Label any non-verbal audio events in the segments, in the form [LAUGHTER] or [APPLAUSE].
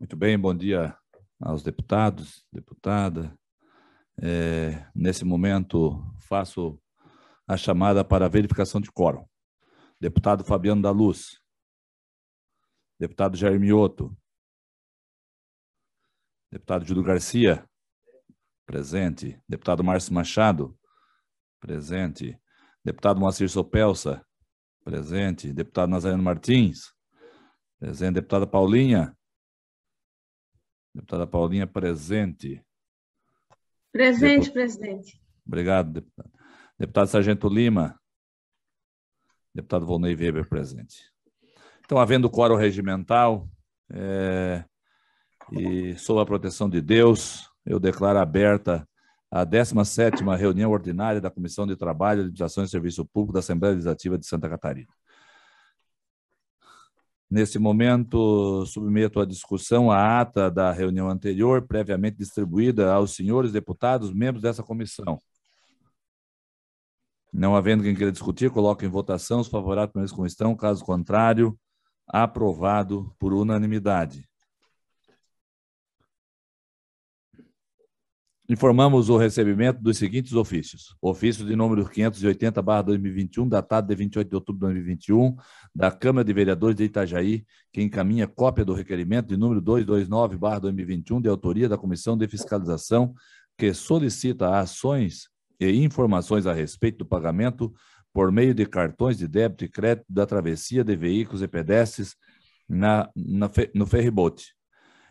Muito bem, bom dia aos deputados, deputada. É, nesse momento, faço a chamada para a verificação de quórum. Deputado Fabiano da Luz. Deputado Jair Mioto. Deputado Júlio Garcia. Presente. Deputado Márcio Machado. Presente. Deputado Moacir Sopelsa. Presente. Deputado Nazareno Martins. Presente. Deputada Paulinha. Deputada Paulinha, presente. Presente, presidente. Obrigado, deputado. Deputado Sargento Lima. Deputado Volney Weber, presente. Então, havendo quórum regimental é... e sob a proteção de Deus, eu declaro aberta a 17ª reunião ordinária da Comissão de Trabalho, Administração e Serviço Público da Assembleia Legislativa de Santa Catarina. Nesse momento, submeto à discussão a ata da reunião anterior, previamente distribuída aos senhores deputados, membros dessa comissão. Não havendo quem queira discutir, coloco em votação os favoráveis como estão, caso contrário, aprovado por unanimidade. informamos o recebimento dos seguintes ofícios. Ofício de número 580-2021, datado de 28 de outubro de 2021, da Câmara de Vereadores de Itajaí, que encaminha cópia do requerimento de número 229-2021, de autoria da Comissão de Fiscalização, que solicita ações e informações a respeito do pagamento por meio de cartões de débito e crédito da travessia de veículos e pedestres na, na, no ferribote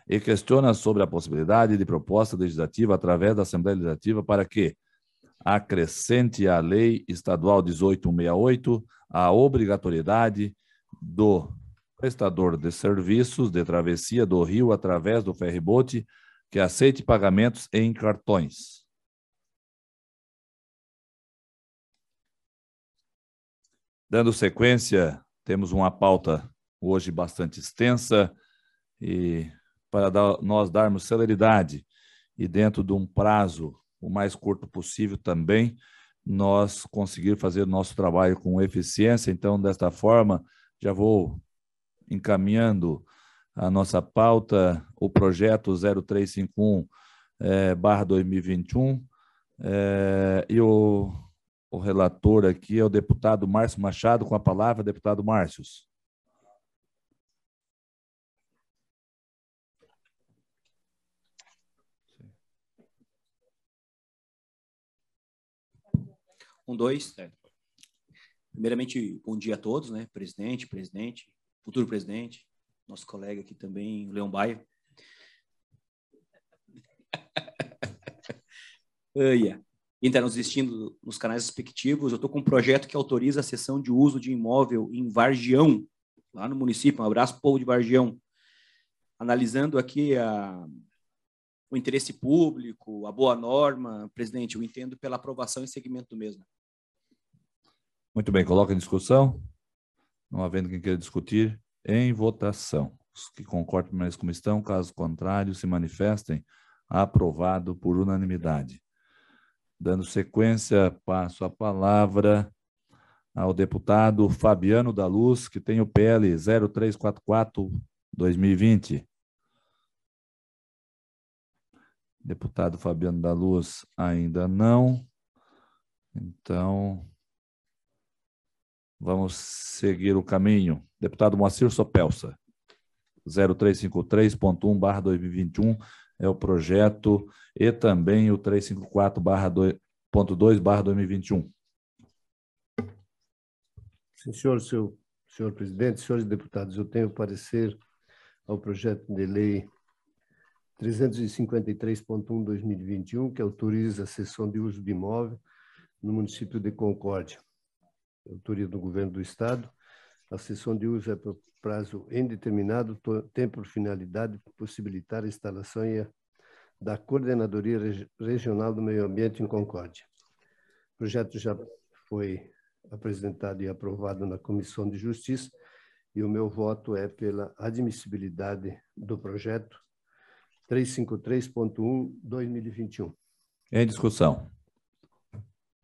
e questiona sobre a possibilidade de proposta legislativa através da Assembleia Legislativa para que acrescente à Lei Estadual 1868 a obrigatoriedade do prestador de serviços de travessia do rio através do ferribote que aceite pagamentos em cartões. Dando sequência, temos uma pauta hoje bastante extensa e para dar, nós darmos celeridade e dentro de um prazo o mais curto possível também, nós conseguir fazer nosso trabalho com eficiência. Então, desta forma, já vou encaminhando a nossa pauta, o projeto 0351 é, eh, barra 2021, é, eh, e o, o relator aqui é o deputado Márcio Machado, com a palavra, deputado Márcios. Um, dois. Primeiramente, bom dia a todos, né? Presidente, presidente, futuro presidente, nosso colega aqui também, Leão Baia. uh, [LAUGHS] yeah. Tá nos assistindo nos canais respectivos, eu estou com um projeto que autoriza a sessão de uso de imóvel em Vargião, lá no município. Um abraço, povo de Vargião. Analisando aqui a, o interesse público, a boa norma, presidente, eu entendo pela aprovação e segmento mesmo. Muito bem, coloca em discussão. Não havendo quem queira discutir, em votação. Os que concordam permaneçam como estão, caso contrário, se manifestem. Aprovado por unanimidade. Dando sequência, passo a palavra ao deputado Fabiano da Luz, que tem o PL 0344-2020. Deputado Fabiano da Luz ainda não. Então, Vamos seguir o caminho. Deputado Moacir Sopelsa, 0353.1 barra 2021 é o projeto e também o 354 barra 2.2 barra 2021. Sim, senhor, seu, senhor presidente, senhores deputados, eu tenho parecer ao projeto de lei 353.1 2021, que autoriza a cessão de uso de imóvel no município de Concórdia autoria do Governo do Estado. A sessão de uso é por prazo indeterminado, tem por finalidade possibilitar a instalação da Coordenadoria Regional do Meio Ambiente em Concórdia. O projeto já foi apresentado e aprovado na Comissão de Justiça e o meu voto é pela admissibilidade do projeto 353.1 2021. Em discussão.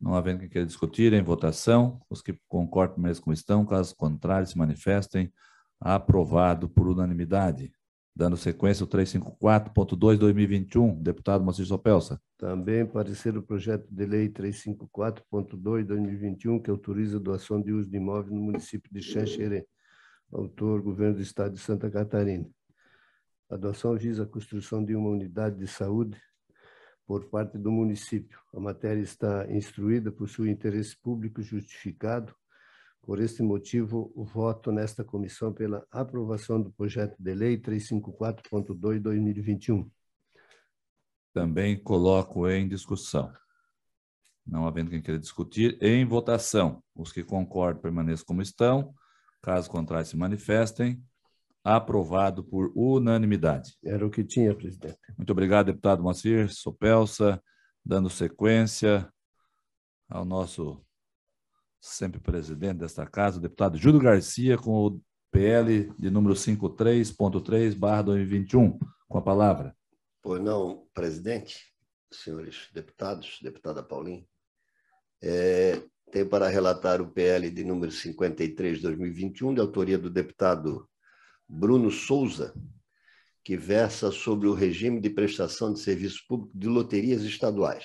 Não havendo quem queira discutir, em votação, os que concordam com como estão, caso contrário, se manifestem. Aprovado por unanimidade. Dando sequência, ao 354.2 2021, deputado Mocir Sopelsa. Também parecer o projeto de lei 354.2 2021, que autoriza a doação de uso de imóvel no município de Xanxerê. Autor, Governo do Estado de Santa Catarina. A doação visa a construção de uma unidade de saúde por parte do município. A matéria está instruída, por seu interesse público justificado. Por este motivo, o voto nesta comissão pela aprovação do projeto de lei 354.2/2021. Também coloco em discussão. Não havendo quem queira discutir, em votação. Os que concordam permaneçam como estão. Caso contrário, se manifestem. Aprovado por unanimidade. Era o que tinha, presidente. Muito obrigado, deputado Sou Pelsa, dando sequência ao nosso sempre presidente desta casa, o deputado Júlio Garcia, com o PL de número 53.3, 2021. Com a palavra. Pois não, presidente, senhores deputados, deputada Paulinho. É, tem para relatar o PL de número 53, 2021, de autoria do deputado Bruno Souza, que versa sobre o regime de prestação de serviço público de loterias estaduais.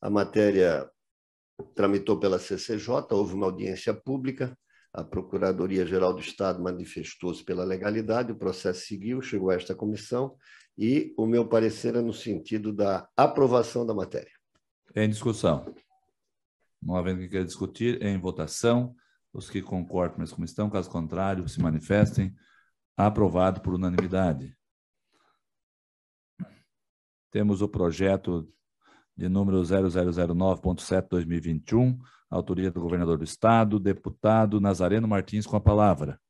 A matéria tramitou pela CCJ, houve uma audiência pública, a Procuradoria-Geral do Estado manifestou-se pela legalidade, o processo seguiu, chegou a esta comissão, e o meu parecer é no sentido da aprovação da matéria. Em discussão. Não havendo quem queira discutir, em votação. Os que concordam, com a comissão, caso contrário, se manifestem. Aprovado por unanimidade. Temos o projeto de número 0009.7/2021, autoria do governador do estado, deputado Nazareno Martins com a palavra.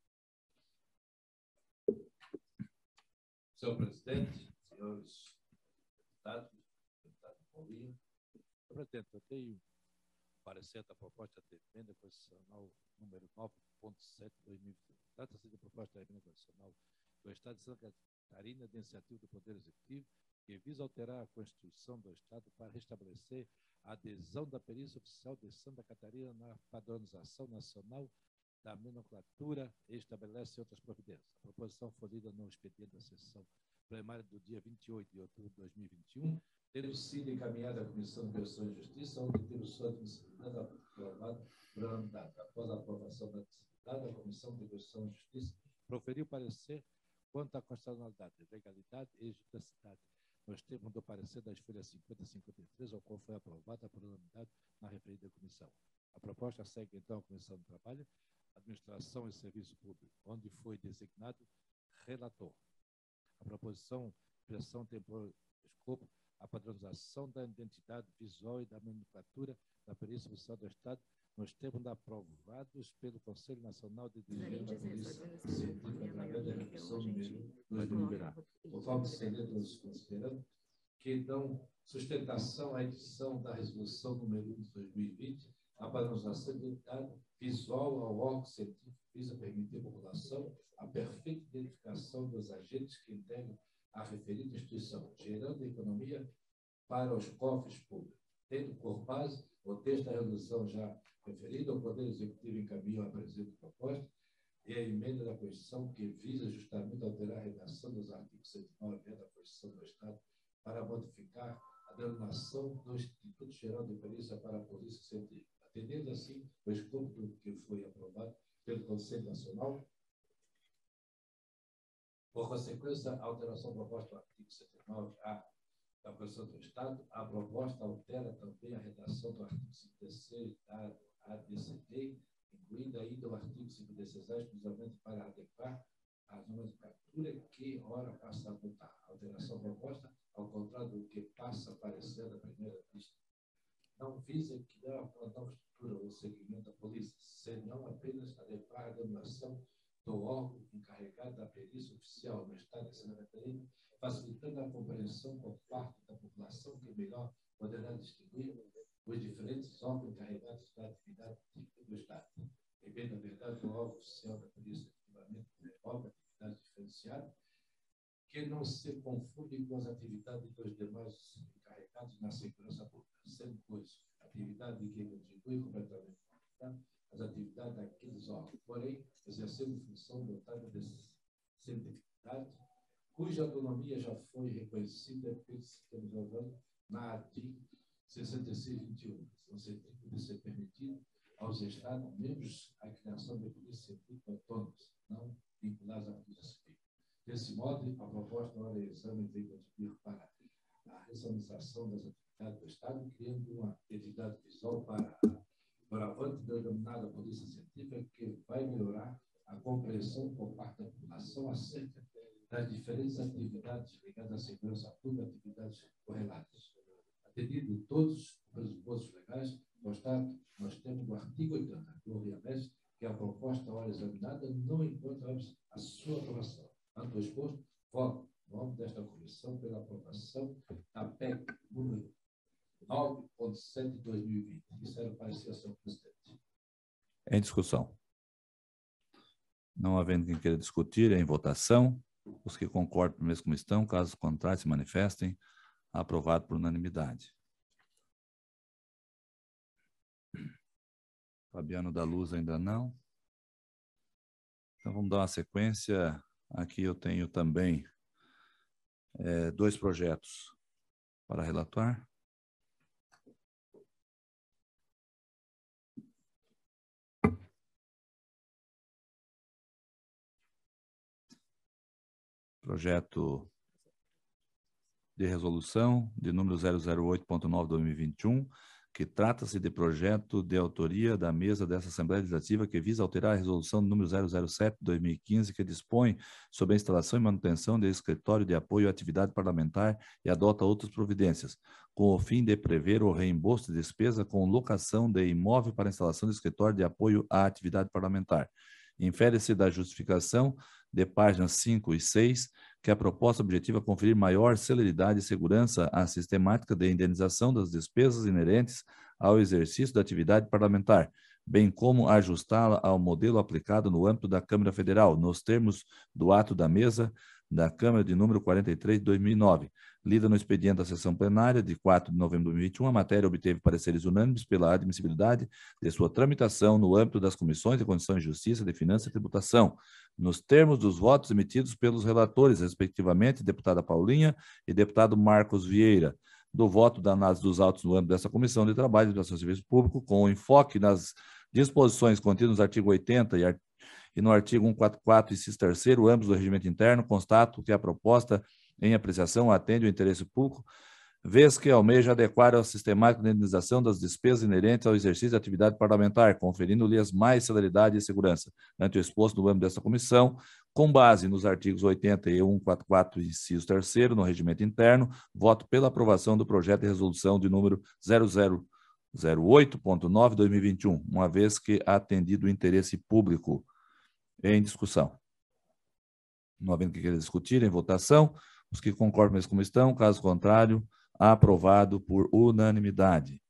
Senhor presidente, senhores deputados, deputado Paulinho. Presidente, eu tenho parecer da proposta de emenda constitucional número 9.7 de 2021. Trata-se da proposta de emenda constitucional do Estado de Santa Catarina, de iniciativa do Poder Executivo, que visa alterar a Constituição do Estado para restabelecer a adesão da Perícia Oficial de Santa Catarina na padronização nacional da nomenclatura e estabelece outras providências. A proposição foi lida no expediente da sessão plenária do dia 28 de outubro de 2021 deduzida sido encaminhada à Comissão de Constituição e Justiça, onde teve sua admissibilidade aprovada após a aprovação da disciplina, a Comissão de Constituição e Justiça proferiu parecer quanto à constitucionalidade, legalidade e juridicidade, nos termos do parecer das folhas 50 e 53, ao qual foi aprovada por unanimidade na referida comissão. A proposta segue, então, a Comissão do Trabalho, Administração e Serviço Público, onde foi designado relator. A proposição, pressão, tem por escopo, a padronização da identidade visual e da nomenclatura da Perícia Oficial do Estado nos termos aprovados pelo Conselho Nacional de Dirigentes da Polícia de nos deliberar. Conforme o segredo nos considerando, que dão então, sustentação à edição da Resolução número 1 de 2020, a padronização de identidade visual ao órgão científico visa permitir à população a perfeita identificação dos agentes que integram a referida instituição, gerando economia para os cofres públicos. Tendo por base o texto da resolução já referida, o Poder Executivo encaminha a presente proposta e a emenda da Constituição que visa justamente alterar a redação dos artigos 109 da Constituição do Estado para modificar a denominação do Instituto Geral de Perícia para a Polícia Científica, atendendo assim o escopo que foi aprovado pelo Conselho Nacional. Por consequência, a alteração proposta no artigo 79-A da é Constituição do Estado, a proposta altera também a redação do artigo 56 da ADCT, incluindo ainda o artigo 56A, exclusivamente para adequar as captura que, ora, passa a mudar. A alteração proposta, ao contrário do que passa a aparecer na primeira vista, não visa que criar uma nova estrutura ou segmento da polícia, senão apenas adequar a denominação do órgão encarregado da perícia oficial no Estado de Santa Catarina facilitando a compreensão por parte da população que é melhor poderá distinguir os diferentes órgãos encarregados da atividade típica do Estado. E bem, na verdade, o órgão oficial da polícia efetivamente é desenvolve atividade diferenciada que não se confunde com as atividades dos demais encarregados na segurança pública, sendo, pois, atividade que contribui completamente as atividades daqueles órgãos, porém, exercendo função dotada de atividade cuja autonomia já foi reconhecida pelo sistema jornal na ATI 6621. Não se deve ser permitido aos Estados membros a criação de polícia científica, não vinculadas à polícia civil. Desse modo, a proposta da hora é de exame vem contribuir para a racionalização das atividades do Estado, criando uma entidade visual para para avante da denominada polícia científica que vai melhorar a compreensão por parte da população acerca das diferentes atividades ligadas à segurança pública, atividades correlatas. Atendido todos os pressupostos legais, constato, tá, nós temos o artigo 80 do RIAMES, que é a proposta hora examinada não encontra a sua aprovação. Tanto exposto, voto no nome desta comissão pela aprovação da PEC número 9.7 de 2020. Isso era o parecer, senhor presidente. Em discussão. Não havendo quem queira discutir, é em votação. Os que concordam mesmo como estão, caso contrário, se manifestem. Aprovado por unanimidade. Fabiano da Luz ainda não. Então vamos dar uma sequência. Aqui eu tenho também é, dois projetos para relatar. projeto de resolução de número 008.9/2021, que trata-se de projeto de autoria da mesa dessa Assembleia Legislativa que visa alterar a resolução número 007/2015 que dispõe sobre a instalação e manutenção de escritório de apoio à atividade parlamentar e adota outras providências, com o fim de prever o reembolso de despesa com locação de imóvel para instalação de escritório de apoio à atividade parlamentar. Infere-se da justificação de páginas 5 e 6 que a proposta objetiva é conferir maior celeridade e segurança à sistemática de indenização das despesas inerentes ao exercício da atividade parlamentar, bem como ajustá-la ao modelo aplicado no âmbito da Câmara Federal, nos termos do ato da mesa da Câmara de número 43 de 2009, Lida no expediente da sessão plenária de 4 de novembro de 2021, a matéria obteve pareceres unânimes pela admissibilidade de sua tramitação no âmbito das comissões de Condição de Justiça, de Finanças e Tributação, nos termos dos votos emitidos pelos relatores, respectivamente, deputada Paulinha e deputado Marcos Vieira do voto da análise dos autos no âmbito dessa comissão de trabalho de educação e serviço público, com enfoque nas disposições contidas no artigo 80 e, art... e no artigo 144, inciso terceiro, ambos do regimento interno, constato que a proposta em apreciação atende o interesse público, vez que almeja adequar ao sistemático indenização das despesas inerentes ao exercício da atividade parlamentar, conferindo-lhes mais celeridade e segurança. Ante o exposto no âmbito desta comissão, com base nos artigos 80 e 144, inciso 3 no regimento interno, voto pela aprovação do projeto de resolução de número 0008.9/2021, uma vez que atendido o interesse público em discussão. Não havendo que queira discutir em votação, os que concordam mesmo como estão, caso contrário, aprovado por unanimidade.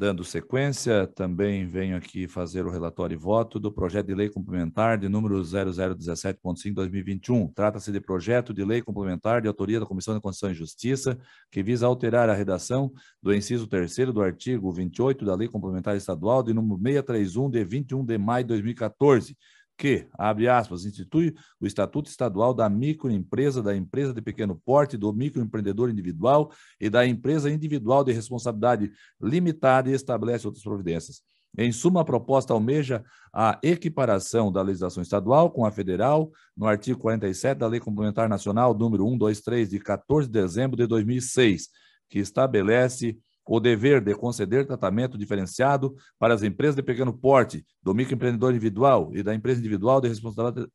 Dando sequência, também venho aqui fazer o relatório e voto do projeto de lei complementar de número 0017.5/2021. Trata-se de projeto de lei complementar de autoria da Comissão de Constituição e Justiça, que visa alterar a redação do inciso 3 do artigo 28 da Lei Complementar Estadual de número 631 de 21 de maio de 2014 que, abre aspas, institui o Estatuto Estadual da Microempresa, da Empresa de Pequeno Porte, do Microempreendedor Individual e da Empresa Individual de Responsabilidade Limitada e estabelece outras providências. Em suma, a proposta almeja a equiparação da legislação estadual com a federal no artigo 47 da Lei Complementar Nacional número 123 de 14 de dezembro de 2006, que estabelece o dever de conceder tratamento diferenciado para as empresas de pequeno porte, do microempreendedor individual e da empresa individual de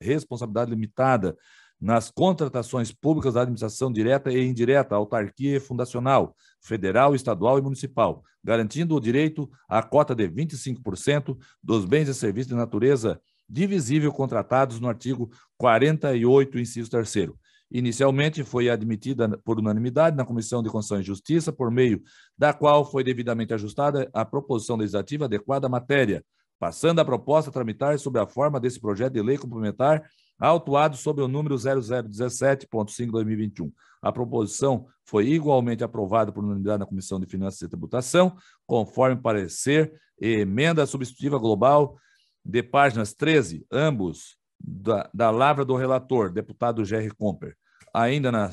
responsabilidade limitada nas contratações públicas da administração direta e indireta, autarquia e fundacional, federal, estadual e municipal, garantindo o direito à cota de 25% dos bens e serviços de natureza divisível contratados no artigo 48, inciso 3 Inicialmente foi admitida por unanimidade na Comissão de Constituição e Justiça, por meio da qual foi devidamente ajustada a proposição legislativa adequada à matéria, passando a proposta a tramitar sob a forma desse projeto de lei complementar autuado sob o número 0017.5/2021. A proposição foi igualmente aprovada por unanimidade na Comissão de Finanças e Tributação, conforme parecer e emenda substitutiva global de páginas 13, ambos da, da lavra do relator, deputado Jerry Comper, ainda na,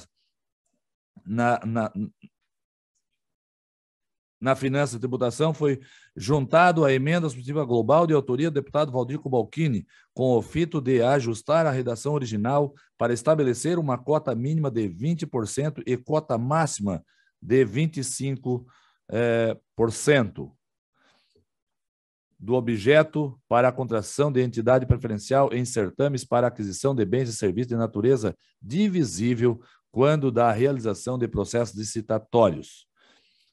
na, na, na Finança e Tributação foi juntado à emenda substitutiva global de autoria do deputado Valdir Cobalcini, com o fito de ajustar a redação original para estabelecer uma cota mínima de 20% e cota máxima de 25%. Eh, por cento do objeto para a contração de entidade preferencial em certames para aquisição de bens e serviços de natureza divisível quando da realização de processos licitatórios.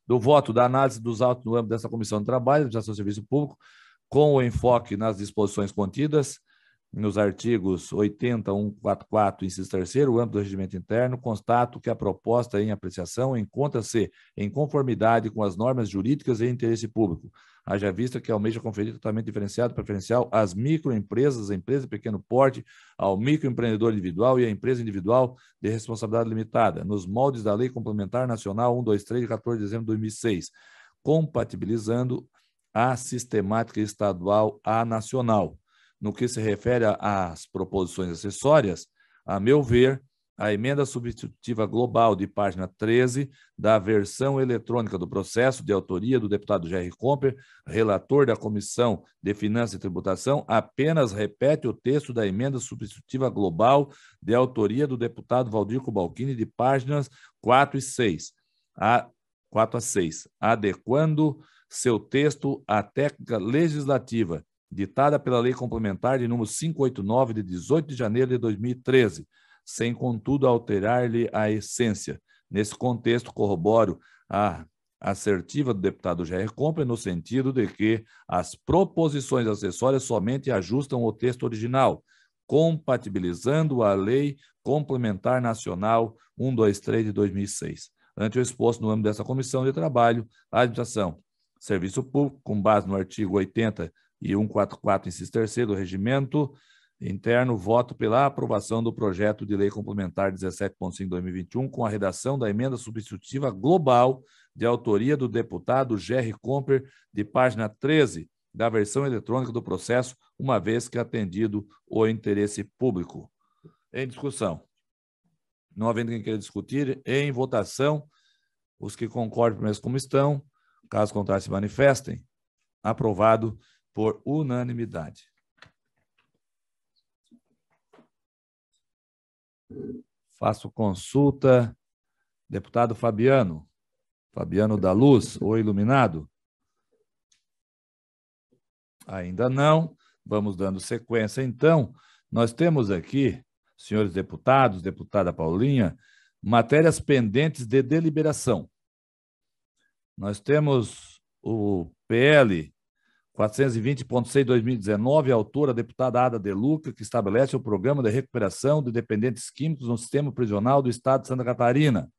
Do voto da análise dos autos no âmbito dessa Comissão de Trabalho, de Administração de Serviço Público, com o enfoque nas disposições contidas nos artigos 80, 144, inciso 3 o âmbito do regimento interno, constato que a proposta em apreciação encontra-se em conformidade com as normas jurídicas e interesse público, haja vista que almeja conferir tratamento diferenciado preferencial às microempresas, empresas de pequeno porte, ao microempreendedor individual e à empresa individual de responsabilidade limitada, nos moldes da Lei Complementar Nacional 123, de 14 de dezembro de 2006, compatibilizando a sistemática estadual à nacional no que se refere às proposições acessórias, a meu ver, a emenda substitutiva global de página 13 da versão eletrônica do processo de autoria do deputado Jerry Comper, relator da Comissão de Finanças e Tributação, apenas repete o texto da emenda substitutiva global de autoria do deputado Valdir Cobalquini de páginas 4 e 6. A 4 a 6, adequando seu texto à técnica legislativa ditada pela Lei Complementar de número 589, de 18 de janeiro de 2013, sem, contudo, alterar-lhe a essência. Nesse contexto, corroboro a assertiva do deputado Jair Compre no sentido de que as proposições acessórias somente ajustam o texto original, compatibilizando a Lei Complementar Nacional 123 de 2006. Ante o exposto no âmbito dessa comissão de trabalho, a administração Serviço Público, com base no artigo 80 e 144, inciso terceiro, do Regimento Interno, voto pela aprovação do projeto de lei complementar 17.5/2021 com a redação da emenda substitutiva global de autoria do deputado Jerry Comper, de página 13 da versão eletrônica do processo, uma vez que atendido o interesse público. Em discussão. Não havendo quem queira discutir, em votação, os que concordem, mesmo como estão, caso contrário, se manifestem. Aprovado por unanimidade. Faço consulta. Deputado Fabiano. Fabiano da Luz, o iluminado? Ainda não. Vamos dando sequência, então. Nós temos aqui, senhores deputados, deputada Paulinha, matérias pendentes de deliberação. Nós temos o PL 420.6 2019, autora deputada Ada Deluca, que estabelece o programa de recuperação de dependentes químicos no sistema prisional do Estado de Santa Catarina.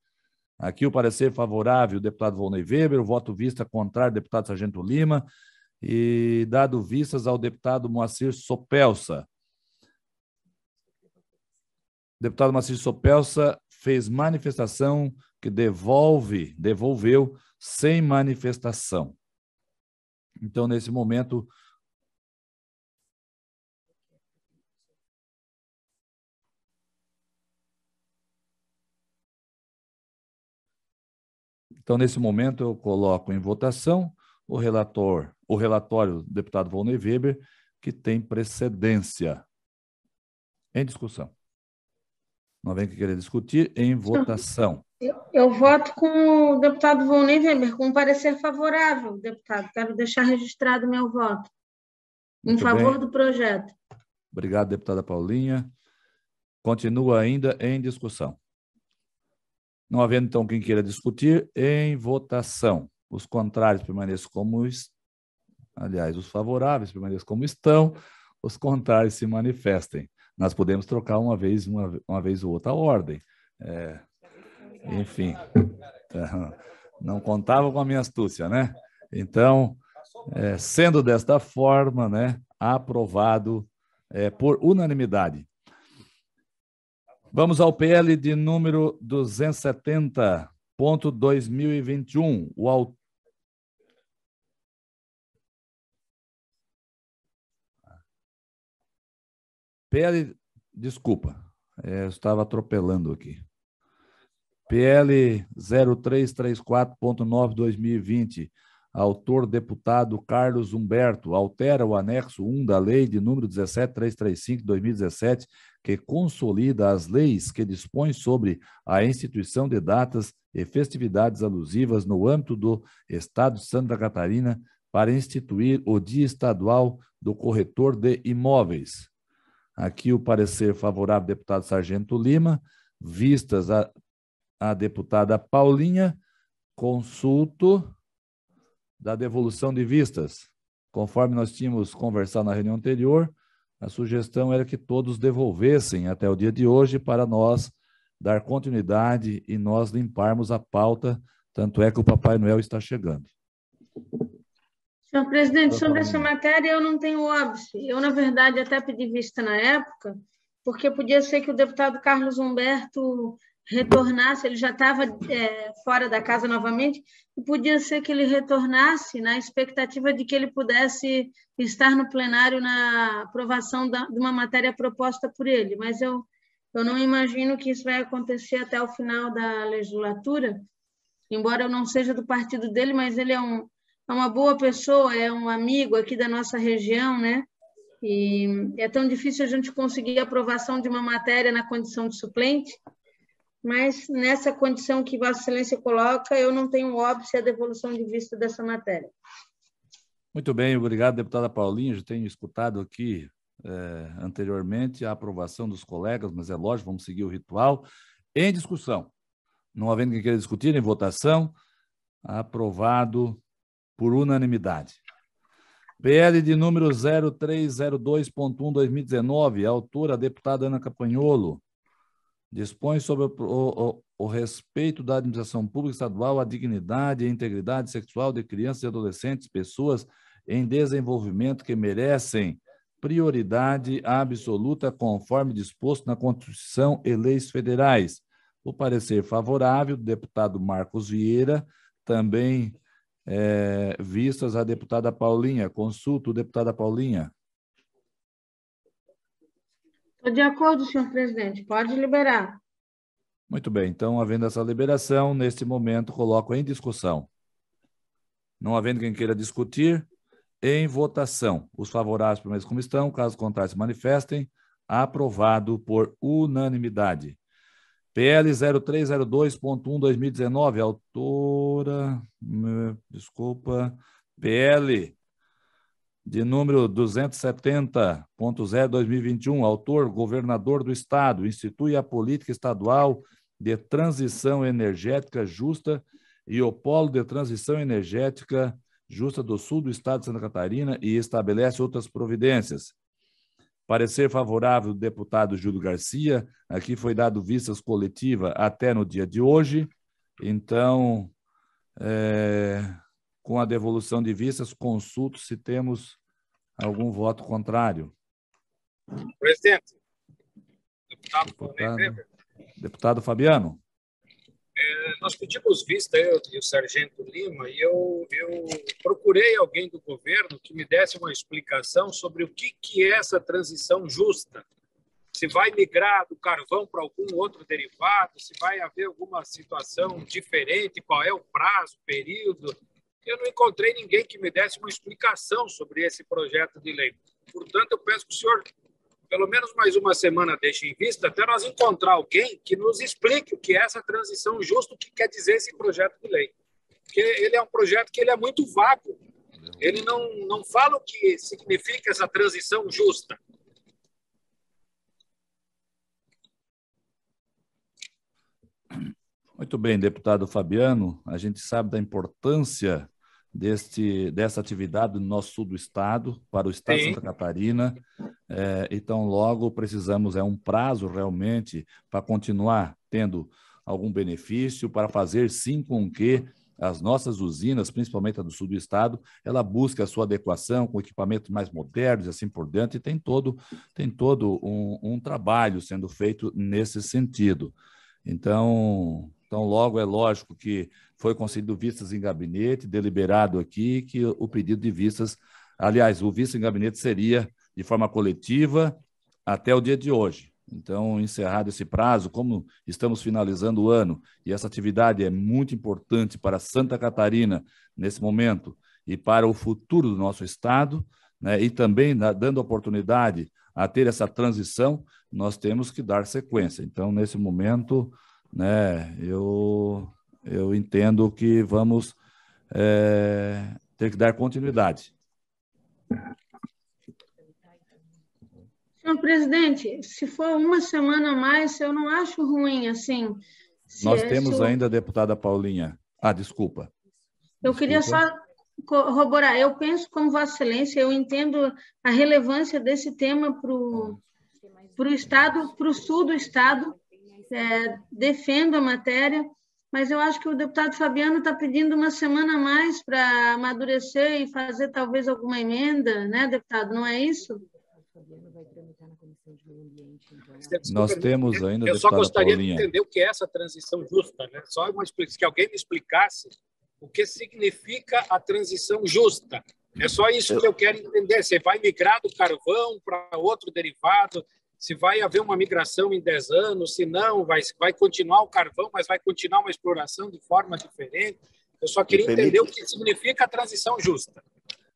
Aqui o parecer favorável, deputado Volney Weber, o voto vista contrário, deputado Sargento Lima, e dado vistas ao deputado Moacir Sopelsa. deputado Moacir Sopelsa fez manifestação que devolve, devolveu sem manifestação. Então, nesse momento, Então, nesse momento, eu coloco em votação o relator, o relatório do deputado Volney Weber, que tem precedência. Em discussão. Não vem que querer discutir, em votação. Eu, voto com o deputado Von Lindenberg com um parecer favorável, deputado. Quero deixar registrado meu voto Muito em favor bem. do projeto. Obrigado, deputada Paulinha. Continua ainda em discussão. Não havendo, então, quem queira discutir, em votação. Os contrários permaneçam como estão. Aliás, os favoráveis permaneçam como estão, os contrários se manifestem. Nós podemos trocar uma vez, uma, uma vez ou outra a ordem. É, enfim, [LAUGHS] não contava com a minha astúcia, né? Então, é, sendo desta forma, né, aprovado é, por unanimidade. Vamos ao PL de número 270.2021. O autor. PL, desculpa, é, eu estava atropelando aqui. PL 0334.9/2020, autor deputado Carlos Humberto, altera o anexo 1 da lei de número 17335/2017, que consolida as leis que dispõem sobre a instituição de datas e festividades alusivas no âmbito do Estado de Santa Catarina para instituir o Dia Estadual do Corretor de Imóveis. Aqui o parecer favorável deputado Sargento Lima, vistas a a deputada Paulinha consulto da devolução de vistas. Conforme nós tínhamos conversado na reunião anterior, a sugestão era que todos devolvessem até o dia de hoje para nós dar continuidade e nós limparmos a pauta, tanto é que o Papai Noel está chegando. Senhor presidente, tá sobre essa matéria eu não tenho óbvio. Eu, na verdade, até pedi vista na época, porque podia ser que o deputado Carlos Humberto retornasse, ele já estava é, fora da casa novamente, e podia ser que ele retornasse na expectativa de que ele pudesse estar no plenário na aprovação da, de uma matéria proposta por ele, mas eu, eu não imagino que isso vai acontecer até o final da legislatura, embora eu não seja do partido dele, mas ele é, um, é uma boa pessoa, é um amigo aqui da nossa região, né? E é tão difícil a gente conseguir a aprovação de uma matéria na condição de suplente, mas nessa condição que Vossa Excelência coloca, eu não tenho óbvio a devolução de vista dessa matéria. Muito bem, obrigado, deputada Paulinha. Já tenho escutado aqui é, anteriormente a aprovação dos colegas, mas é lógico, vamos seguir o ritual. Em discussão, não havendo quem queira discutir, em votação, aprovado por unanimidade. PL de número 0302.1-2019, autora deputada Ana Capanholo dispõe sobre o, o, o, respeito da administração pública estadual à dignidade e integridade sexual de crianças e adolescentes, pessoas em desenvolvimento que merecem prioridade absoluta conforme disposto na Constituição e leis federais. O parecer favorável do deputado Marcos Vieira, também é, vistas a deputada Paulinha. Consulta o deputada Paulinha. Estou de acordo, senhor presidente. Pode liberar. Muito bem. Então, havendo essa liberação, neste momento coloco em discussão. Não havendo quem queira discutir, em votação. Os favoráveis, pelo menos como estão, caso contrário, se manifestem. Aprovado por unanimidade. PL 0302.1 2019, autora. Desculpa. PL de número 270.0 2021, autor governador do estado, institui a política estadual de transição energética justa e o polo de transição energética justa do sul do estado de Santa Catarina e estabelece outras providências. Parecer favorável do deputado Júlio Garcia, aqui foi dado vistas coletiva até no dia de hoje. Então, é, com a devolução de vistas, consulto se temos algum voto contrário. Presidente. Deputado, deputado, deputado Fabiano. É, nós pedimos vista, eu e o Sargento Lima, e eu, eu procurei alguém do governo que me desse uma explicação sobre o que, que é essa transição justa. Se vai migrar do carvão para algum outro derivado, se vai haver alguma situação diferente, qual é o prazo, período eu não encontrei ninguém que me desse uma explicação sobre esse projeto de lei. Portanto, eu peço que o senhor, pelo menos mais uma semana, deixe em vista até nós encontrar alguém que nos explique o que é essa transição justa, o que quer dizer esse projeto de lei. Porque ele é um projeto que ele é muito vago. Ele não, não fala o que significa essa transição justa. Muito bem, deputado Fabiano. A gente sabe da importância deste, dessa atividade no nosso sul do estado, para o estado Sim. de Santa Catarina. É, então, logo precisamos, é um prazo realmente para continuar tendo algum benefício, para fazer sim com que as nossas usinas, principalmente a do sul do estado, ela busque a sua adequação com equipamentos mais modernos e assim por diante, e tem todo, tem todo um, um trabalho sendo feito nesse sentido. Então, então, logo é lógico que foi concedido vistas em gabinete, deliberado aqui que o pedido de vistas, aliás, o visto em gabinete seria de forma coletiva até o dia de hoje. Então, encerrado esse prazo, como estamos finalizando o ano e essa atividade é muito importante para Santa Catarina nesse momento e para o futuro do nosso estado, né, e também dando oportunidade a ter essa transição, nós temos que dar sequência. Então, nesse momento, né? Eu eu entendo que vamos é, ter que dar continuidade. Senhor presidente, se for uma semana a mais, eu não acho ruim, assim. Nós é, temos se... ainda a deputada Paulinha. Ah, desculpa. Eu queria só corroborar. Eu penso, como Vossa Excelência, eu entendo a relevância desse tema para o Estado, para o sul do Estado, é, defendo a matéria, mas eu acho que o deputado Fabiano está pedindo uma semana a mais para amadurecer e fazer talvez alguma emenda, né, deputado? Não é isso? Nós temos ainda. Eu só gostaria Paulinha. de entender o que é essa transição justa, né? Só uma, que alguém me explicasse o que significa a transição justa. É só isso que eu quero entender. Você vai migrar do carvão para outro derivado, se vai haver uma migração em 10 anos, se não, vai, vai continuar o carvão, mas vai continuar uma exploração de forma diferente. Eu só queria entender o que significa a transição justa.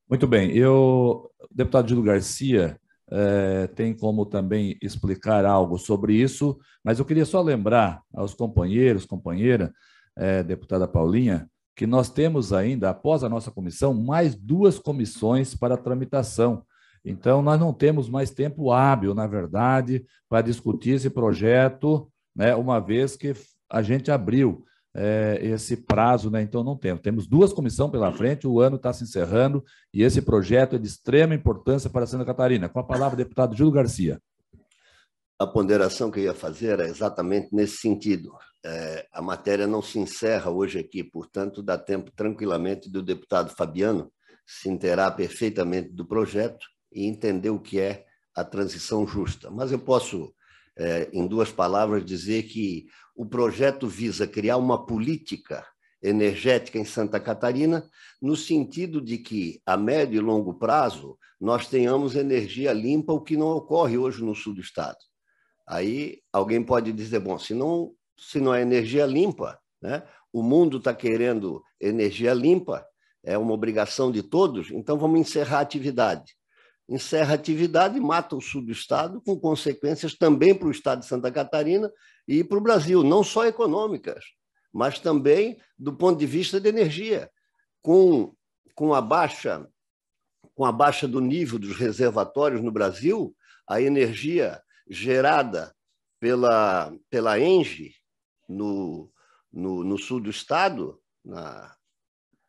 Muito bem. Eu, deputado Gil Garcia, é, tem como também explicar algo sobre isso, mas eu queria só lembrar aos companheiros, companheira, é, deputada Paulinha, que nós temos ainda, após a nossa comissão, mais duas comissões para tramitação. Então, nós não temos mais tempo hábil, na verdade, para discutir esse projeto, né, uma vez que a gente abriu é, esse prazo, né? então não temos. Temos duas comissões pela frente, o ano está se encerrando e esse projeto é de extrema importância para Santa Catarina. Com a palavra, deputado Júlio Garcia. A ponderação que eu ia fazer é exatamente nesse sentido. É, a matéria não se encerra hoje aqui, portanto, dá tempo tranquilamente do deputado Fabiano se inteirar perfeitamente do projeto e entender o que é a transição justa. Mas eu posso, é, em duas palavras, dizer que o projeto visa criar uma política energética em Santa Catarina, no sentido de que, a médio e longo prazo, nós tenhamos energia limpa, o que não ocorre hoje no sul do estado. Aí alguém pode dizer, bom, se não, se não é energia limpa, né? o mundo está querendo energia limpa, é uma obrigação de todos, então vamos encerrar a atividade encerra a atividade, mata o sul do estado com consequências também para o estado de Santa Catarina e para o Brasil, não só econômicas, mas também do ponto de vista de energia. Com, com, a, baixa, com a baixa do nível dos reservatórios no Brasil, a energia gerada pela, pela ENGE no, no, no sul do estado, na,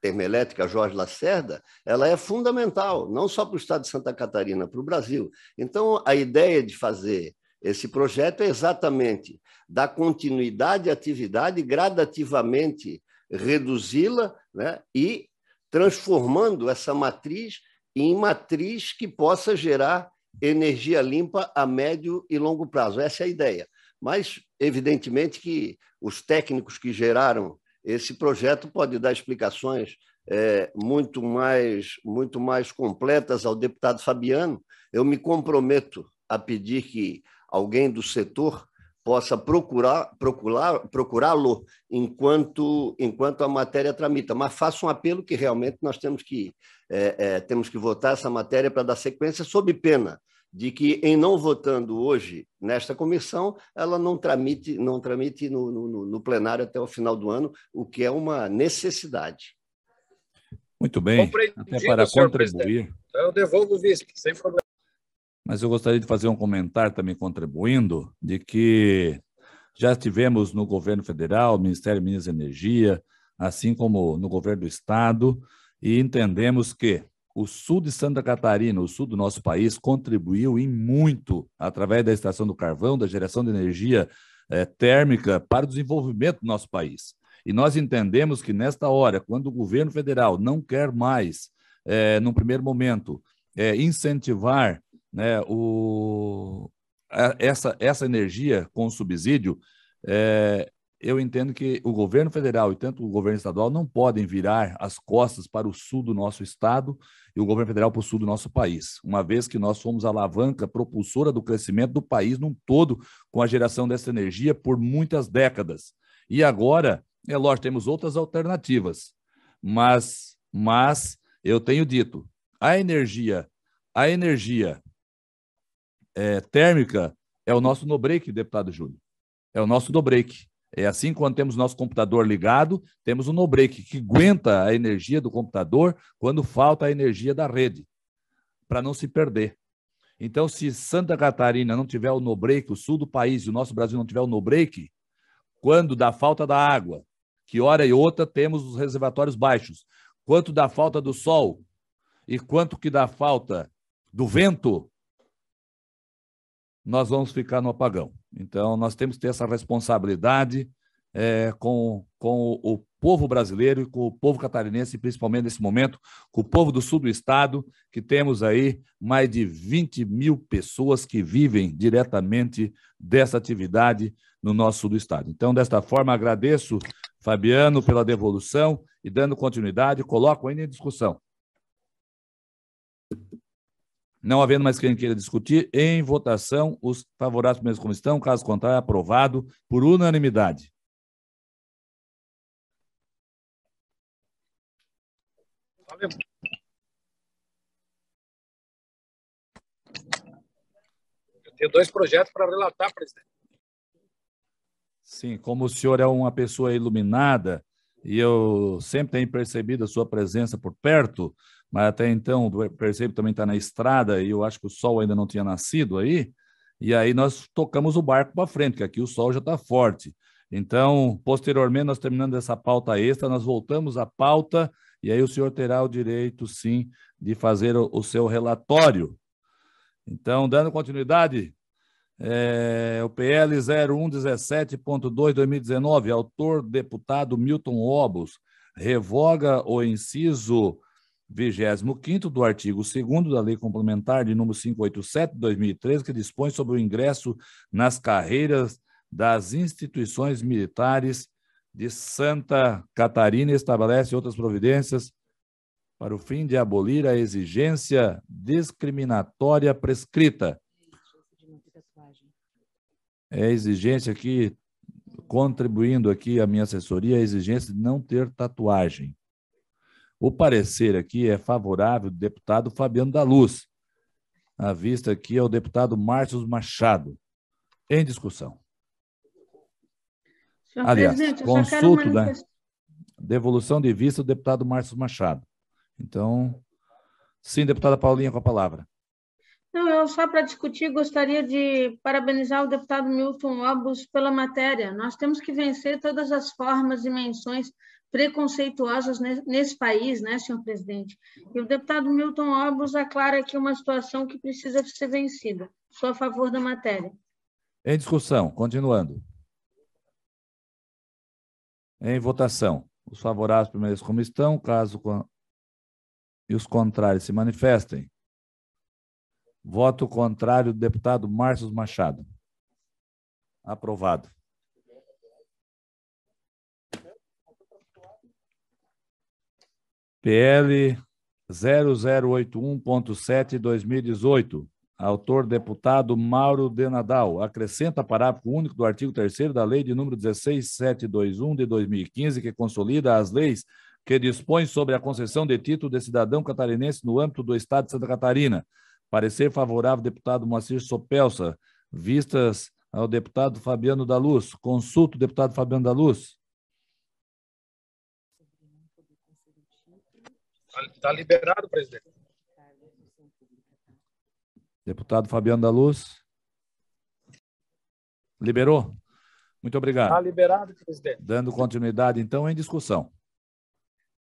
termoelétrica Jorge Lacerda, ela é fundamental, não só para o estado de Santa Catarina, para o Brasil. Então, a ideia de fazer esse projeto é exatamente dar continuidade à atividade, gradativamente reduzi-la né, e transformando essa matriz em matriz que possa gerar energia limpa a médio e longo prazo. Essa é a ideia. Mas, evidentemente, que os técnicos que geraram esse projeto pode dar explicações é, muito, mais, muito mais completas ao deputado Fabiano. Eu me comprometo a pedir que alguém do setor possa procurar procurar procurá-lo enquanto enquanto a matéria tramita mas faço um apelo que realmente nós temos que é, é, temos que votar essa matéria para dar sequência sob pena de que, em não votando hoje nesta comissão, ela não tramite, não tramite no, no, no plenário até o final do ano, o que é uma necessidade. Muito bem, até para contribuir. Então, eu devolvo o vice, sem problema. Mas eu gostaria de fazer um comentário também contribuindo de que já tivemos no governo federal, Ministério de Minas e Energia, assim como no governo do estado, e entendemos que o sul de Santa Catarina, o sul do nosso país, contribuiu em muito através da extração do carvão, da geração de energia é, térmica para o desenvolvimento do nosso país. E nós entendemos que nesta hora, quando o governo federal não quer mais, é, num primeiro momento, é, incentivar né, o, a, essa, essa energia com subsídio, é, eu entendo que o governo federal e tanto o governo estadual não podem virar as costas para o sul do nosso estado e o governo federal para o sul do nosso país, uma vez que nós somos a alavanca propulsora do crescimento do país num todo com a geração dessa energia por muitas décadas. E agora, é lógico, temos outras alternativas, mas, mas eu tenho dito, a energia, a energia é, térmica é o nosso no break, deputado Júlio. É o nosso do break. É assim, quando temos nosso computador ligado, temos um no-break que aguenta a energia do computador quando falta a energia da rede, para não se perder. Então, se Santa Catarina não tiver o no-break, o sul do país e o nosso Brasil não tiver o no-break, quando dá falta da água, que hora e outra temos os reservatórios baixos, quanto dá falta do sol e quanto que dá falta do vento, nós vamos ficar no apagão. Então, nós temos que ter essa responsabilidade é, com, com o, o povo brasileiro e com o povo catarinense, principalmente nesse momento, com o povo do sul do estado, que temos aí mais de 20 mil pessoas que vivem diretamente dessa atividade no nosso sul do estado. Então, desta forma, agradeço, Fabiano, pela devolução e dando continuidade, coloco ainda em discussão. Não havendo mais quem queira discutir, em votação, os favoráveis mesmo como estão, caso contrário, aprovado por unanimidade. Valeu. Eu tenho dois projetos para relatar, presidente. Sim, como o senhor é uma pessoa iluminada e eu sempre tenho percebido a sua presença por perto, mas até então o Percebo também está na estrada e eu acho que o sol ainda não tinha nascido aí, e aí nós tocamos o barco para frente, que aqui o sol já está forte. Então, posteriormente, nós terminando essa pauta extra, nós voltamos à pauta e aí o senhor terá o direito, sim, de fazer o, o seu relatório. Então, dando continuidade, é, o PL 0117.2-2019, autor deputado Milton Obos, revoga o inciso 25 do artigo 2 da Lei Complementar de número 587 de 2013, que dispõe sobre o ingresso nas carreiras das instituições militares de Santa Catarina e estabelece outras providências para o fim de abolir a exigência discriminatória prescrita. É a exigência aqui, contribuindo aqui a minha assessoria, é a exigência de não ter tatuagem. O parecer aqui é favorável do deputado Fabiano da Luz. A vista aqui é o deputado Márcio Machado. Em discussão. Senhor Aliás, consulto da né? devolução de vista do deputado Márcio Machado. Então, sim, deputada Paulinha, com a palavra. Não, eu só para discutir gostaria de parabenizar o deputado Milton Lobos pela matéria. Nós temos que vencer todas as formas e menções preconceituosas nesse país, né, senhor presidente? E o deputado Milton Orbos aclara aqui uma situação que precisa ser vencida. Sou a favor da matéria. Em discussão, continuando. Em votação. Os favoráveis primeiros como estão, caso e os contrários se manifestem. Voto contrário do deputado Márcio Machado. Aprovado. PL 0081.7/2018. Autor deputado Mauro de Nadal. Acrescenta parágrafo único do artigo 3 da Lei de número 16721 de 2015, que consolida as leis que dispõe sobre a concessão de título de cidadão catarinense no âmbito do Estado de Santa Catarina. Parecer favorável, deputado Moacir Sopelsa, vistas ao deputado Fabiano da Luz. Consulto, deputado Fabiano da Luz. Está liberado, presidente. Deputado Fabiano da Luz. Liberou? Muito obrigado. Está liberado, presidente. Dando continuidade, então, em discussão.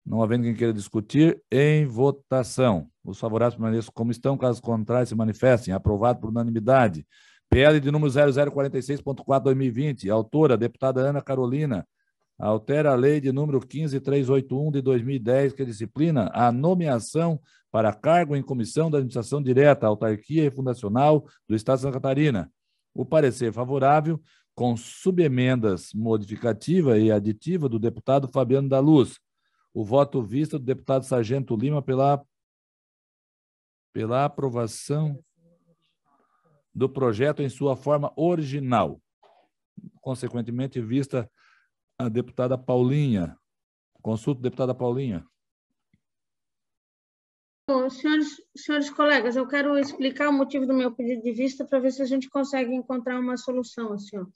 Não havendo quem queira discutir, em votação. Os favoráveis permaneçam como estão, caso contrário, se manifestem. Aprovado por unanimidade. PL de número 0046.4-2020, autora, deputada Ana Carolina altera a lei de número 15381 de 2010, que disciplina a nomeação para cargo em comissão da administração direta, autarquia e fundacional do Estado de Santa Catarina. O parecer favorável, com subemendas modificativa e aditiva do deputado Fabiano da Luz. O voto visto do deputado Sargento Lima pela, pela aprovação do projeto em sua forma original. Consequentemente, vista a deputada Paulinha. Consulta, deputada Paulinha. Bom, senhores, senhores colegas, eu quero explicar o motivo do meu pedido de vista para ver se a gente consegue encontrar uma solução, senhor. Assim,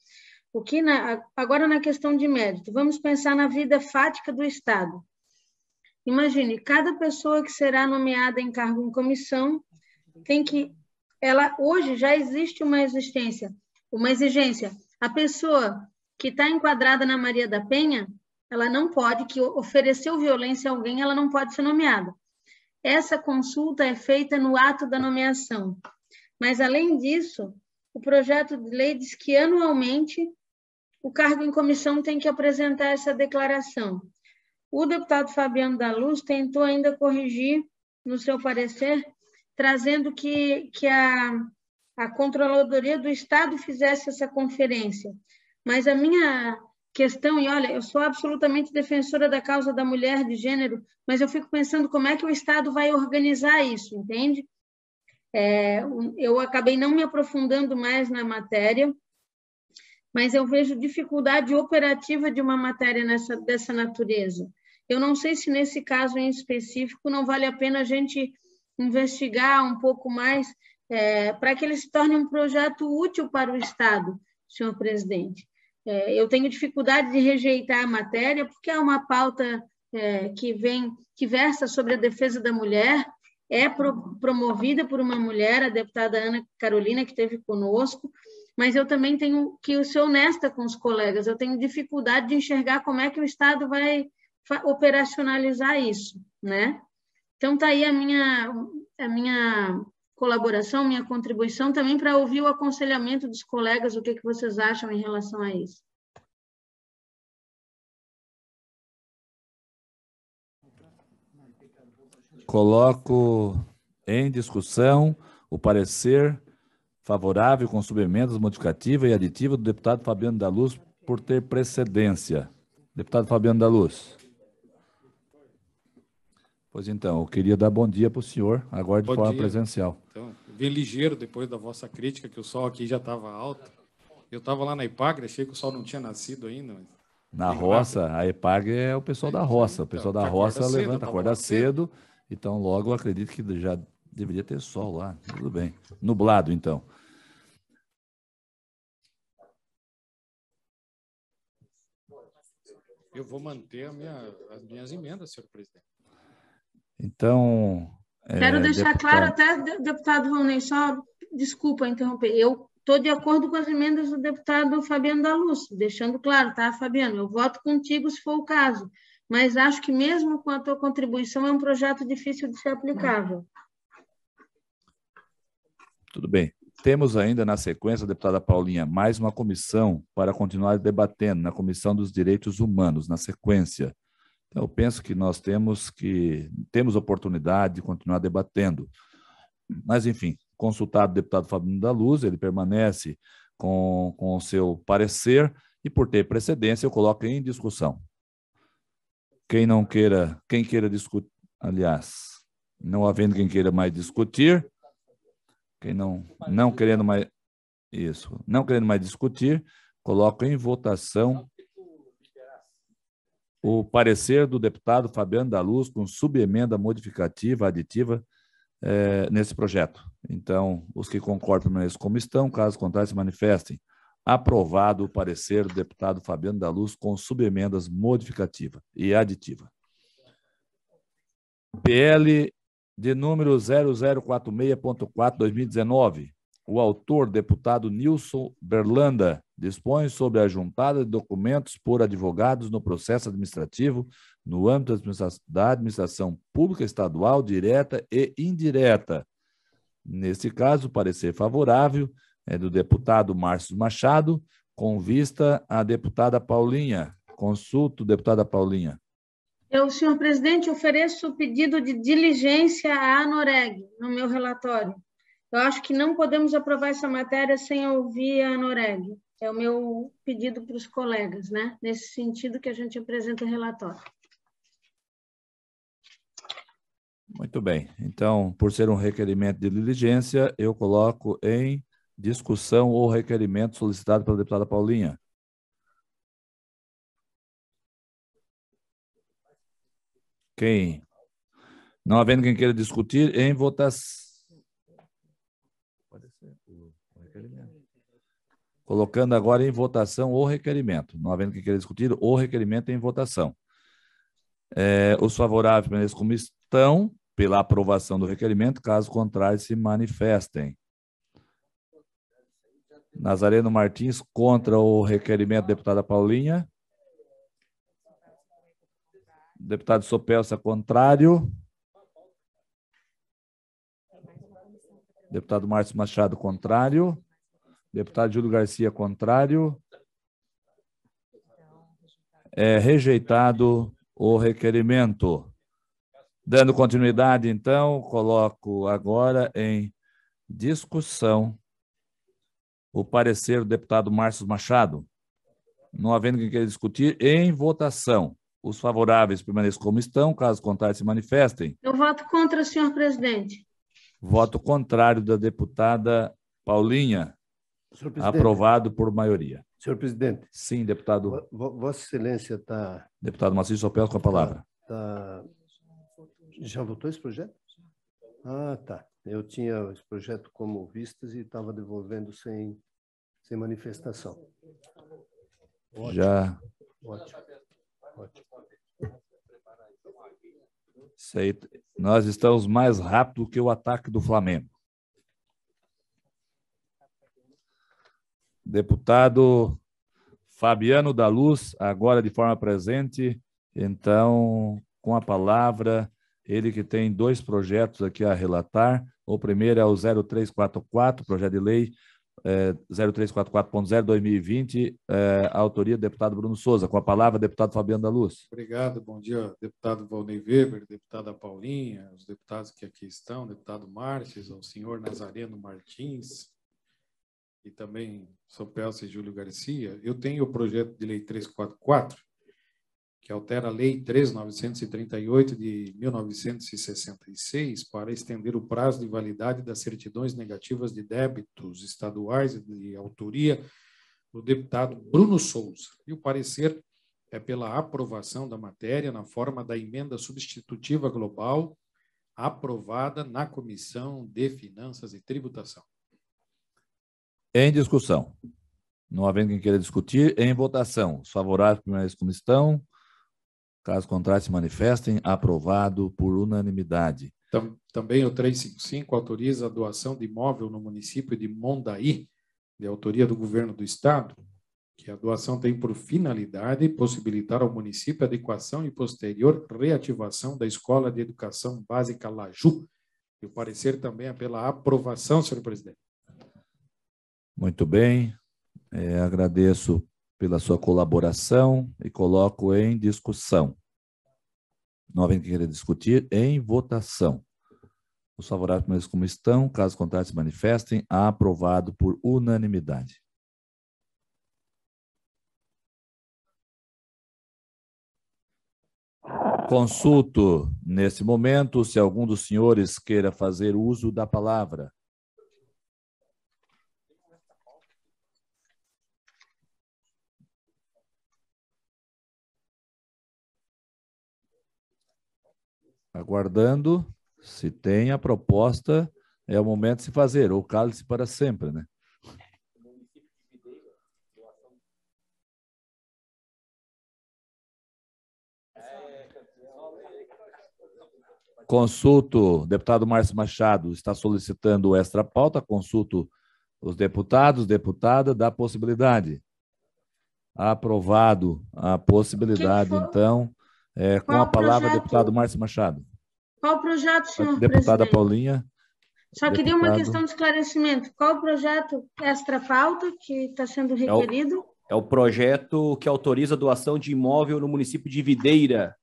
o que na, agora na questão de mérito, vamos pensar na vida fática do Estado. Imagine, cada pessoa que será nomeada em cargo em comissão tem que ela hoje já existe uma existência, uma exigência. A pessoa que está enquadrada na Maria da Penha, ela não pode, que ofereceu violência a alguém, ela não pode ser nomeada. Essa consulta é feita no ato da nomeação. Mas, além disso, o projeto de lei diz que anualmente o cargo em comissão tem que apresentar essa declaração. O deputado Fabiano da Luz tentou ainda corrigir no seu parecer, trazendo que, que a, a Controladoria do Estado fizesse essa conferência. Mas a minha questão, e olha, eu sou absolutamente defensora da causa da mulher de gênero, mas eu fico pensando como é que o Estado vai organizar isso, entende? É, eu acabei não me aprofundando mais na matéria, mas eu vejo dificuldade operativa de uma matéria nessa, dessa natureza. Eu não sei se nesse caso em específico não vale a pena a gente investigar um pouco mais é, para que ele se torne um projeto útil para o Estado, senhor presidente. É, eu tenho dificuldade de rejeitar a matéria porque é uma pauta é, que vem que versa sobre a defesa da mulher, é pro, promovida por uma mulher, a deputada Ana Carolina que esteve conosco, mas eu também tenho que ser honesta com os colegas. Eu tenho dificuldade de enxergar como é que o Estado vai operacionalizar isso, né? Então tá aí a minha a minha colaboração, minha contribuição, também para ouvir o aconselhamento dos colegas, o que, que vocês acham em relação a isso. Coloco em discussão o parecer favorável com subemendas modificativa e aditiva do deputado Fabiano da Luz por ter precedência. Deputado Fabiano da Luz. Pois então, eu queria dar bom dia para o senhor, agora de bom forma dia. presencial. Então, vim ligeiro depois da vossa crítica, que o sol aqui já estava alto. Eu estava lá na Ipagre, achei que o sol não tinha nascido ainda. Mas... Na roça, a Ipagre é o pessoal da roça. O pessoal então, da roça cedo, levanta, tá acorda cedo, cedo, então logo acredito que já deveria ter sol lá. Tudo bem. Nublado, então. Eu vou manter minha, as minhas emendas, senhor presidente. Então. É, Quero é, deixar deputado... claro, até, deputado Valnei, só desculpa interromper. Eu estou de acordo com as emendas do deputado Fabiano da Luz, deixando claro, tá, Fabiano? Eu voto contigo se for o caso, mas acho que mesmo com a tua contribuição é um projeto difícil de ser aplicável. Tudo bem. Temos ainda na sequência, deputada Paulinha, mais uma comissão para continuar debatendo na Comissão dos Direitos Humanos, na sequência. Então, eu penso que nós temos que temos oportunidade de continuar debatendo. Mas, enfim, consultado o deputado Fabinho da Luz, ele permanece com, com o seu parecer e, por ter precedência, eu coloco em discussão. Quem não queira, quem queira discutir, aliás, não havendo quem queira mais discutir, quem não, não querendo mais, isso, não querendo mais discutir, coloco em votação o parecer do deputado Fabiano da Luz com subemenda modificativa aditiva é, nesse projeto. Então, os que concordam com isso como estão, caso contrário, se manifestem. Aprovado o parecer do deputado Fabiano da Luz com subemendas modificativa e aditiva. PL de número 0046.4 2019, o autor, deputado Nilson Berlanda, dispõe sobre a juntada de documentos por advogados no processo administrativo no âmbito da administração pública estadual direta e indireta. Neste caso, parecer favorável é do deputado Márcio Machado, com vista à deputada Paulinha. Consulto, deputada Paulinha. Eu, senhor presidente, ofereço o pedido de diligência à ANOREG no meu relatório. Eu acho que não podemos aprovar essa matéria sem ouvir a Noreg. É o meu pedido para os colegas, né? Nesse sentido que a gente apresenta o relatório. Muito bem. Então, por ser um requerimento de diligência, eu coloco em discussão o requerimento solicitado pela deputada Paulinha. Quem? Não havendo quem queira discutir, em votação. colocando agora em votação o requerimento. Não havendo que querer discutir, o requerimento é em votação. É, os favoráveis permaneçam como estão pela aprovação do requerimento, caso contrário, se manifestem. Nazareno Martins contra o requerimento, deputada Paulinha. Deputado Sopelsa, contrário. Deputado Márcio Machado, contrário. Deputado Júlio Garcia, contrário. Então, é rejeitado o requerimento. Dando continuidade, então, coloco agora em discussão o parecer do deputado Márcio Machado. Não havendo quem queira discutir, em votação. Os favoráveis permaneçam como estão, caso contrário, se manifestem. Eu voto contra, senhor presidente. Voto contrário da deputada Paulinha. Aprovado por maioria. Senhor presidente. Sim, deputado. V Vossa Excelência está. Deputado Maciço peço com a tá, palavra. Tá, tá... Já votou esse projeto? Ah, tá. Eu tinha esse projeto como vistas e estava devolvendo sem, sem manifestação. Ótimo. Já. Ótimo. Ótimo. aí, nós estamos mais rápido que o ataque do Flamengo. deputado Fabiano da Luz, agora de forma presente. Então, com a palavra, ele que tem dois projetos aqui a relatar. O primeiro é o 0344, projeto de lei é, 0344.0 2020, é, autoria do deputado Bruno Souza. Com a palavra, deputado Fabiano da Luz. Obrigado, bom dia, deputado Valnei Weber, deputada Paulinha, os deputados que aqui estão, deputado Martins, ao senhor Nazareno Martins, e também São Pelso e Júlio Garcia, eu tenho o projeto de lei 344, que altera a lei 3938 de 1966 para estender o prazo de validade das certidões negativas de débitos estaduais de autoria do deputado Bruno Souza. E o parecer é pela aprovação da matéria na forma da emenda substitutiva global aprovada na Comissão de Finanças e Tributação. Em discussão. Não havendo quem queira discutir, em votação. Os favoráveis permanecem como estão. Caso contrário, se manifestem. Aprovado por unanimidade. Também o 355 autoriza a doação de imóvel no município de Mondaí, de autoria do governo do estado, que a doação tem por finalidade possibilitar ao município a adequação e posterior reativação da Escola de Educação Básica Laju. E o parecer também é pela aprovação, senhor presidente. Muito bem, é, agradeço pela sua colaboração e coloco em discussão. que queira discutir em votação. Os favoráveis permaneçam como estão, caso contrário se manifestem, aprovado por unanimidade. Consulto nesse momento se algum dos senhores queira fazer uso da palavra. aguardando se tem a proposta, é o momento de se fazer, ou cale-se para sempre, né? Consulto, deputado Márcio Machado está solicitando extra pauta, consulto os deputados, deputada, da possibilidade. Aprovado a possibilidade, então, é, com a palavra, projeto? deputado Márcio Machado. Qual projeto, senhor Deputada presidente? Paulinha. Só deputado... queria uma questão de esclarecimento. Qual o projeto extra-pauta que está sendo requerido? É o, é o, projeto que autoriza a doação de imóvel no município de Videira,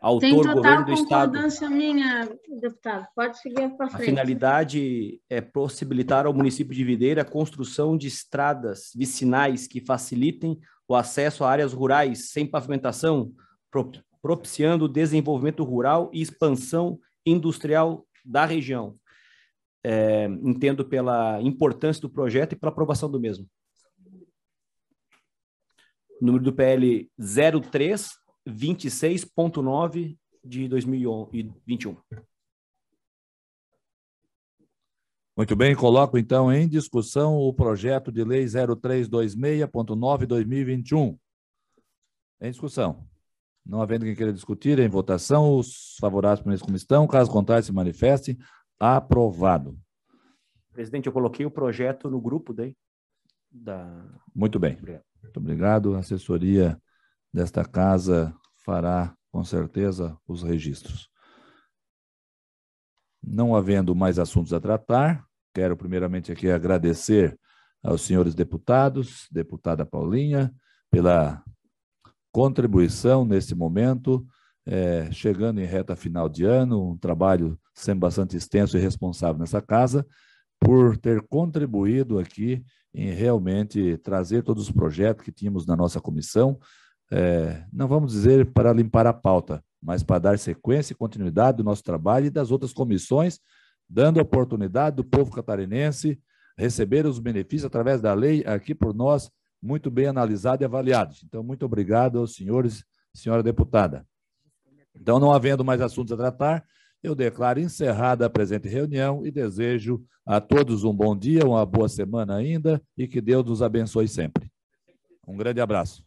autor Tem total governo do Estado. mudança minha, deputado. Pode seguir para frente. A finalidade é possibilitar ao município de Videira a construção de estradas vicinais que facilitem o acesso a áreas rurais sem pavimentação, propiciando o desenvolvimento rural e expansão industrial da região. É, entendo pela importância do projeto e pela aprovação do mesmo. Número do PL 03 26.9 de 2021. Muito bem, coloco então em discussão o projeto de lei 0326.9/2021. Em discussão. Não havendo quem queira discutir, em votação, os favoráveis permaneçam como estão, caso contrário, se manifeste. Aprovado. Presidente, eu coloquei o projeto no grupo daí. Da... Muito bem. Obrigado. Muito obrigado. A assessoria desta casa fará, com certeza, os registros. Não havendo mais assuntos a tratar, quero primeiramente aqui agradecer aos senhores deputados, deputada Paulinha, pela contribuição neste momento, é, chegando em reta final de ano, um trabalho sendo bastante extenso e responsável nessa casa, por ter contribuído aqui em realmente trazer todos os projetos que tínhamos na nossa comissão, é, não vamos dizer para limpar a pauta, mas para dar sequência e continuidade do nosso trabalho e das outras comissões, dando oportunidade do povo catarinense receber os benefícios através da lei aqui por nós muito bem analisados e avaliados. Então, muito obrigado aos senhores e senhora deputada. Então, não havendo mais assuntos a tratar, eu declaro encerrada a presente reunião e desejo a todos um bom dia, uma boa semana ainda e que Deus nos abençoe sempre. Um grande abraço.